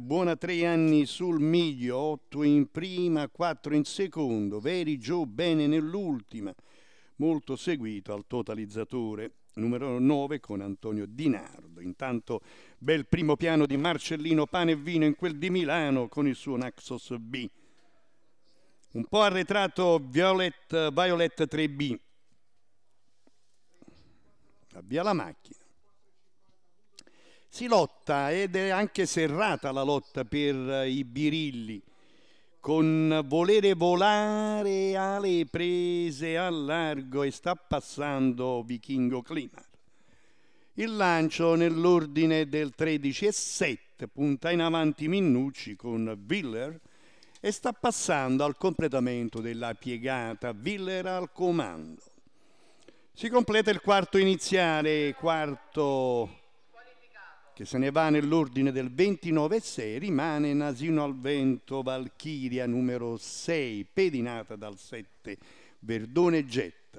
Buona tre anni sul miglio, otto in prima, quattro in secondo, Veri Joe bene nell'ultima, molto seguito al totalizzatore numero 9 con Antonio Di Nardo. Intanto bel primo piano di Marcellino Pane e Vino in quel di Milano con il suo Naxos B. Un po' arretrato Violet, Violet 3B. Avvia la macchina. Si lotta ed è anche serrata la lotta per eh, i birilli con volere volare alle prese al largo e sta passando Vichingo Climar. Il lancio nell'ordine del 13 e 7 punta in avanti Minnucci con Viller e sta passando al completamento della piegata Viller al comando. Si completa il quarto iniziale, quarto che se ne va nell'ordine del 29 e 6, rimane Nasino al vento, Valchiria numero 6, pedinata dal 7, Verdone Getta.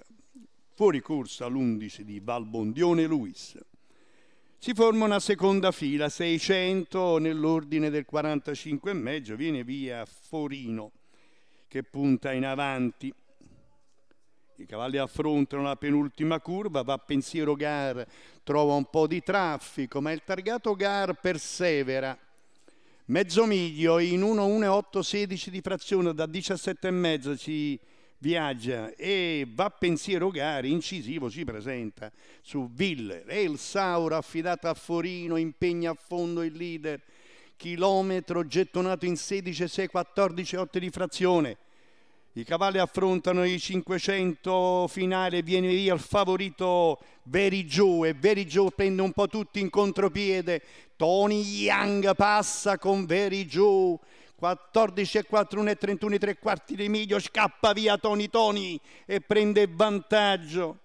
Fuori corsa l'11 di Valbondione Luis. Si forma una seconda fila, 600 nell'ordine del 45 e mezzo, viene via Forino che punta in avanti i cavalli affrontano la penultima curva, va a pensiero Gar, trova un po' di traffico, ma il targato Gar persevera. Mezzo miglio in 1.1.8.16 di frazione da 17,5 si viaggia e va pensiero Gari, incisivo, si presenta su Viller. E il Sauro affidato a Forino impegna a fondo il leader. Chilometro gettonato in 16 6 14 8 di frazione i cavalli affrontano i 500 finale, viene via il favorito Verigio e Verigio prende un po' tutti in contropiede. Tony Young passa con Verigio. 14 e 4, 1 e 31 3 quarti di miglio, scappa via Tony Tony e prende vantaggio.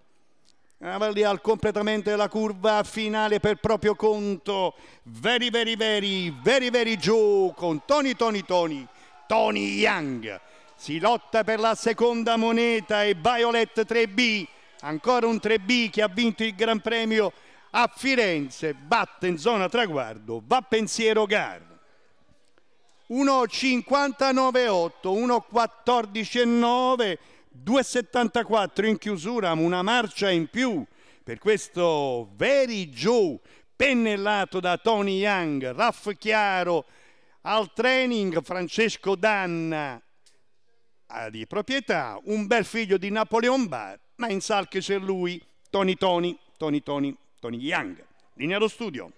Cavalli al completamento della curva finale per proprio conto. Veri, veri, veri, veri, veri giù con Tony, Tony, Tony, Tony Young si lotta per la seconda moneta e Violet 3B, ancora un 3B che ha vinto il Gran Premio a Firenze, batte in zona traguardo, va pensiero Gar. 1,59,8, 1,14,9, in chiusura, una marcia in più per questo Very Joe pennellato da Tony Young, Raff Chiaro al training Francesco Danna di proprietà, un bel figlio di Napoleon Bar, ma in sal che c'è lui, Tony Tony, Tony Tony, Tony Young. Linea allo studio.